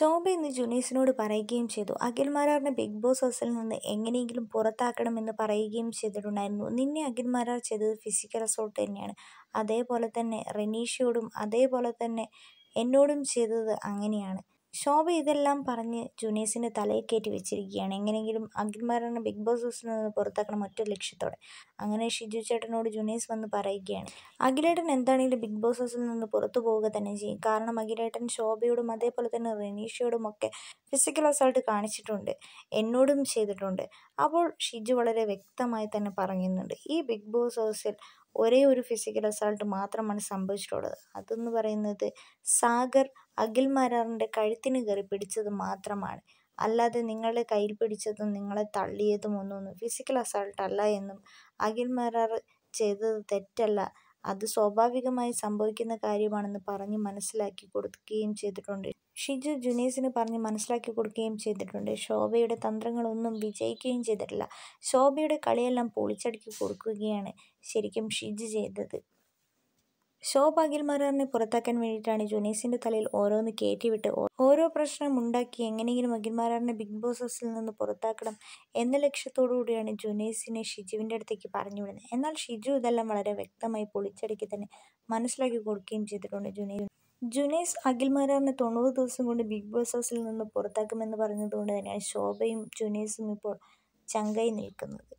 ശോഭ ഇന്ന് ജുനീസിനോട് പറയുകയും ചെയ്തു അഖിൽ മാരാറിനെ ബിഗ് ബോസ് ഹൗസിൽ നിന്ന് എങ്ങനെയെങ്കിലും പുറത്താക്കണമെന്ന് പറയുകയും ചെയ്തിട്ടുണ്ടായിരുന്നു നിന്നെ അഖിൽ മാരാർ ചെയ്തത് ഫിസിക്കൽ അസോൾട്ട് തന്നെയാണ് അതേപോലെ തന്നെ റെനീഷയോടും അതേപോലെ തന്നെ എന്നോടും ചെയ്തത് അങ്ങനെയാണ് ശോഭ ഇതെല്ലാം പറഞ്ഞ് ജുനൈസിന് തലയിൽ കയറ്റി വെച്ചിരിക്കുകയാണ് എങ്ങനെയെങ്കിലും അഖിൽമാരാണ് ബിഗ് ബോസ് ഹൗസിൽ നിന്ന് പുറത്താക്കണം ഒറ്റ ലക്ഷ്യത്തോടെ അങ്ങനെ ഷിജു ചേട്ടനോട് ജുനൈസ് വന്ന് പറയുകയാണ് അഖിലേട്ടൻ എന്താണെങ്കിലും ബിഗ് ബോസ് ഹൗസിൽ നിന്ന് പുറത്തു പോവുക തന്നെ ചെയ്യും കാരണം അഖിലേട്ടൻ ശോഭയോടും അതേപോലെ തന്നെ റെനീഷയോടും ഒക്കെ ഫിസിക്കൽ അസൾട്ട് കാണിച്ചിട്ടുണ്ട് എന്നോടും ചെയ്തിട്ടുണ്ട് അപ്പോൾ ഷിജു വളരെ വ്യക്തമായി തന്നെ പറയുന്നുണ്ട് ഈ ബിഗ് ബോസ് ഹൗസിൽ ഒരേ ഒരു ഫിസിക്കൽ അസാൾട്ട് മാത്രമാണ് സംഭവിച്ചിട്ടുള്ളത് അതെന്ന് പറയുന്നത് സാഗർ അഖിൽ മരാറിൻ്റെ കഴുത്തിന് കയറി പിടിച്ചത് മാത്രമാണ് അല്ലാതെ നിങ്ങളെ കയ്യിൽ പിടിച്ചതും നിങ്ങളെ തള്ളിയതും ഒന്നും ഫിസിക്കൽ അസാൾട്ട് അല്ല എന്നും അഖിൽ മരാർ ചെയ്തത് തെറ്റല്ല അത് സ്വാഭാവികമായി സംഭവിക്കുന്ന കാര്യമാണെന്ന് പറഞ്ഞ് മനസ്സിലാക്കി കൊടുക്കുകയും ചെയ്തിട്ടുണ്ട് ഷിജു ജുനൈസിന് പറഞ്ഞ് മനസ്സിലാക്കി കൊടുക്കുകയും ചെയ്തിട്ടുണ്ട് ശോഭയുടെ തന്ത്രങ്ങളൊന്നും വിജയിക്കുകയും ചെയ്തിട്ടില്ല ശോഭയുടെ കളിയെല്ലാം പൊളിച്ചടുക്കി കൊടുക്കുകയാണ് ശരിക്കും ഷിജു ചെയ്തത് ശോഭ അഖിൽമാരാറിനെ പുറത്താക്കാൻ വേണ്ടിയിട്ടാണ് ജുനീസിൻ്റെ തലയിൽ ഓരോന്ന് കയറ്റിവിട്ട് ഓരോ പ്രശ്നം ഉണ്ടാക്കി എങ്ങനെയെങ്കിലും അഖിൽമാരാറിനെ ബിഗ് ബോസ് ഹൗസിൽ നിന്ന് പുറത്താക്കണം എന്ന കൂടിയാണ് ജുനീസിനെ ഷിജുവിൻ്റെ അടുത്തേക്ക് പറഞ്ഞു വിടുന്നത് എന്നാൽ ഷിജു ഇതെല്ലാം വളരെ വ്യക്തമായി പൊളിച്ചടുക്കി തന്നെ മനസ്സിലാക്കി കൊടുക്കുകയും ചെയ്തിട്ടുണ്ട് ജുനീസ് ജുനൈസ് അഖിൽമാരാറിനെ തൊണ്ണൂറ് ദിവസം കൊണ്ട് ബിഗ് ബോസ് ഹൗസിൽ നിന്ന് പുറത്താക്കുമെന്ന് പറഞ്ഞതുകൊണ്ട് തന്നെയാണ് ശോഭയും ജുനൈസും ഇപ്പോൾ ചങ്കായി നിൽക്കുന്നത്